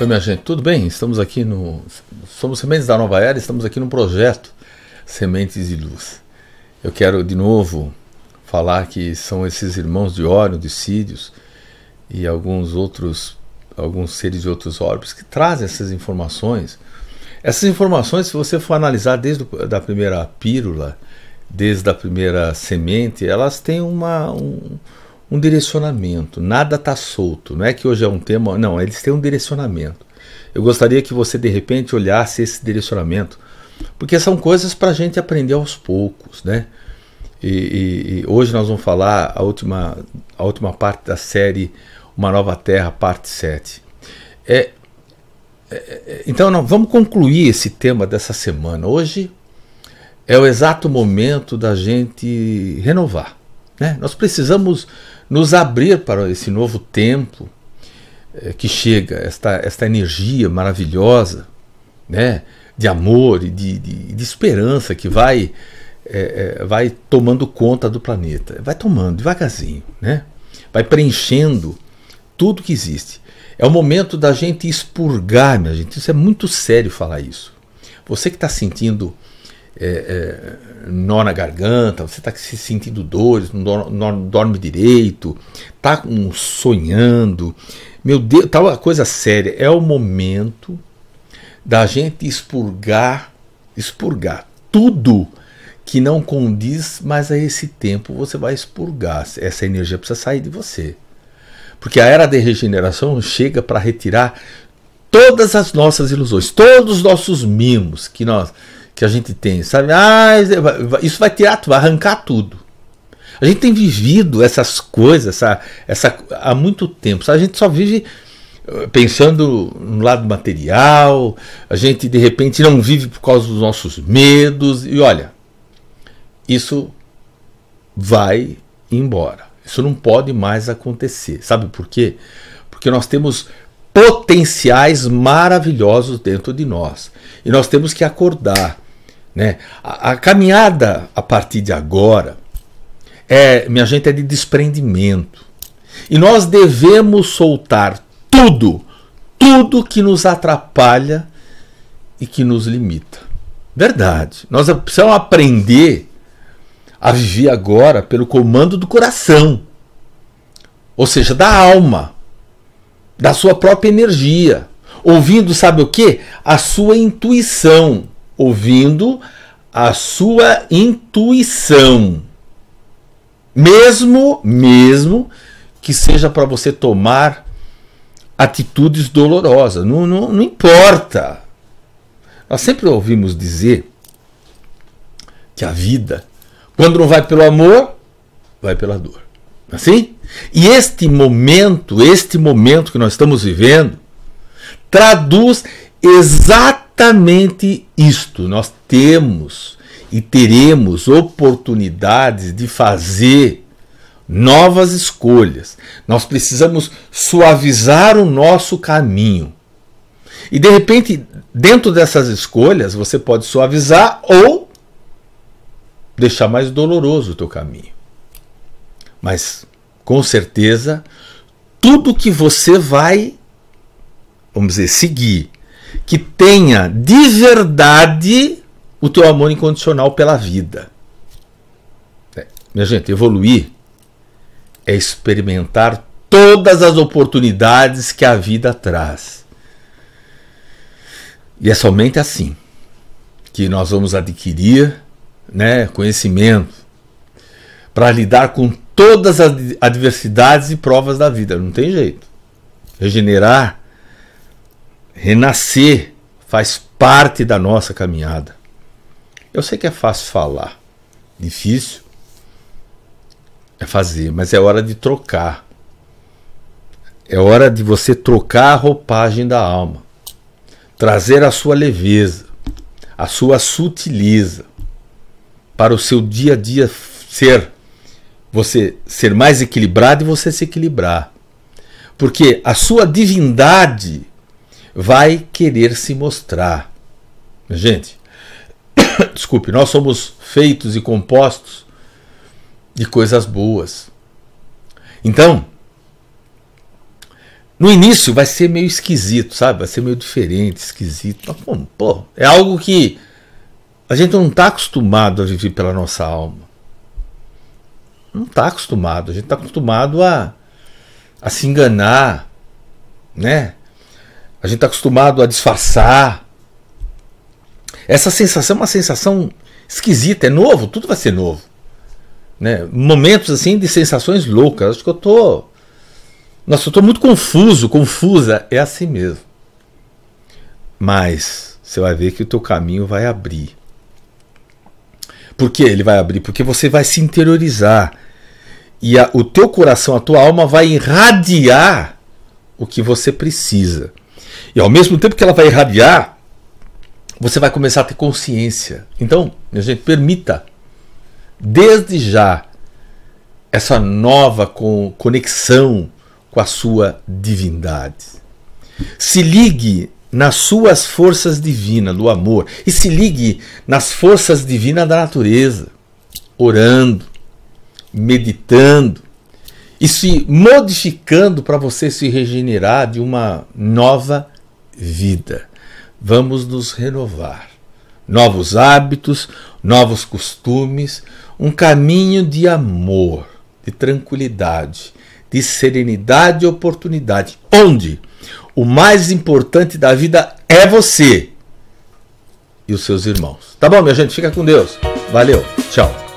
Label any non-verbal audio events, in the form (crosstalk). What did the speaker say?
Oi, minha gente, tudo bem? Estamos aqui no. Somos Sementes da Nova Era, estamos aqui no projeto Sementes de Luz. Eu quero de novo falar que são esses irmãos de Órion, de Sírios e alguns outros, alguns seres de outros orbes que trazem essas informações. Essas informações, se você for analisar desde a da primeira pílula, desde a primeira semente, elas têm uma, um, um direcionamento, nada está solto. Não é que hoje é um tema, não, eles têm um direcionamento. Eu gostaria que você de repente olhasse esse direcionamento, porque são coisas para a gente aprender aos poucos, né? E, e, e, hoje nós vamos falar a última, a última parte da série Uma Nova Terra, parte 7. É, é, é, então, não, vamos concluir esse tema dessa semana. Hoje é o exato momento da gente renovar. Né? Nós precisamos nos abrir para esse novo tempo é, que chega, esta, esta energia maravilhosa né, de amor e de, de, de esperança que vai, é, vai tomando conta do planeta. Vai tomando devagarzinho, né? vai preenchendo tudo que existe. É o momento da gente expurgar, minha gente. Isso é muito sério falar isso. Você que está sentindo é, é, nó na garganta, você está se sentindo dores, não, não dorme direito, está um, sonhando. Meu Deus, tá uma coisa séria. É o momento da gente expurgar, expurgar tudo que não condiz mais a esse tempo. Você vai expurgar. Essa energia precisa sair de você. Porque a era de regeneração chega para retirar todas as nossas ilusões, todos os nossos mimos que nós que a gente tem, sabe? Ah, isso é, vai tirar, vai arrancar tudo. A gente tem vivido essas coisas essa, essa, há muito tempo. Sabe? A gente só vive eh, pensando no lado material, a gente de repente não vive por causa dos nossos medos. E olha, isso vai embora. Isso não pode mais acontecer. Sabe por quê? Porque nós temos potenciais maravilhosos dentro de nós. E nós temos que acordar né? A, a caminhada a partir de agora é, minha gente, é de desprendimento. E nós devemos soltar tudo, tudo que nos atrapalha e que nos limita. Verdade. Nós precisamos aprender a viver agora pelo comando do coração, ou seja, da alma, da sua própria energia, ouvindo, sabe o que? A sua intuição ouvindo a sua intuição. Mesmo, mesmo que seja para você tomar atitudes dolorosas, não, não, não importa. Nós sempre ouvimos dizer que a vida, quando não vai pelo amor, vai pela dor. É assim? E este momento, este momento que nós estamos vivendo, traduz exatamente exatamente isto. Nós temos e teremos oportunidades de fazer novas escolhas. Nós precisamos suavizar o nosso caminho. E de repente, dentro dessas escolhas, você pode suavizar ou deixar mais doloroso o teu caminho. Mas com certeza, tudo que você vai, vamos dizer, seguir que tenha de verdade o teu amor incondicional pela vida. É. Minha gente, evoluir é experimentar todas as oportunidades que a vida traz. E é somente assim que nós vamos adquirir né, conhecimento para lidar com todas as adversidades e provas da vida. Não tem jeito. Regenerar renascer faz parte da nossa caminhada. Eu sei que é fácil falar, difícil é fazer, mas é hora de trocar. É hora de você trocar a roupagem da alma, trazer a sua leveza, a sua sutileza para o seu dia a dia ser você ser mais equilibrado e você se equilibrar. Porque a sua divindade vai querer se mostrar. Gente, (coughs) desculpe, nós somos feitos e compostos de coisas boas. Então, no início vai ser meio esquisito, sabe? Vai ser meio diferente, esquisito. Mas, pô, pô, é algo que a gente não está acostumado a viver pela nossa alma. Não está acostumado. A gente está acostumado a, a se enganar, né? A gente está acostumado a disfarçar. Essa sensação é uma sensação esquisita, é novo, tudo vai ser novo. Né? Momentos assim de sensações loucas. Acho que eu tô. Nossa, eu tô muito confuso, confusa. É assim mesmo. Mas você vai ver que o teu caminho vai abrir. Por que ele vai abrir? Porque você vai se interiorizar. E a, o teu coração, a tua alma vai irradiar o que você precisa. E ao mesmo tempo que ela vai irradiar, você vai começar a ter consciência. Então, minha gente, permita, desde já, essa nova conexão com a sua divindade. Se ligue nas suas forças divinas do amor e se ligue nas forças divinas da natureza, orando, meditando e se modificando para você se regenerar de uma nova vida. Vamos nos renovar. Novos hábitos, novos costumes, um caminho de amor, de tranquilidade, de serenidade e oportunidade. Onde o mais importante da vida é você e os seus irmãos. Tá bom, minha gente? Fica com Deus. Valeu. Tchau.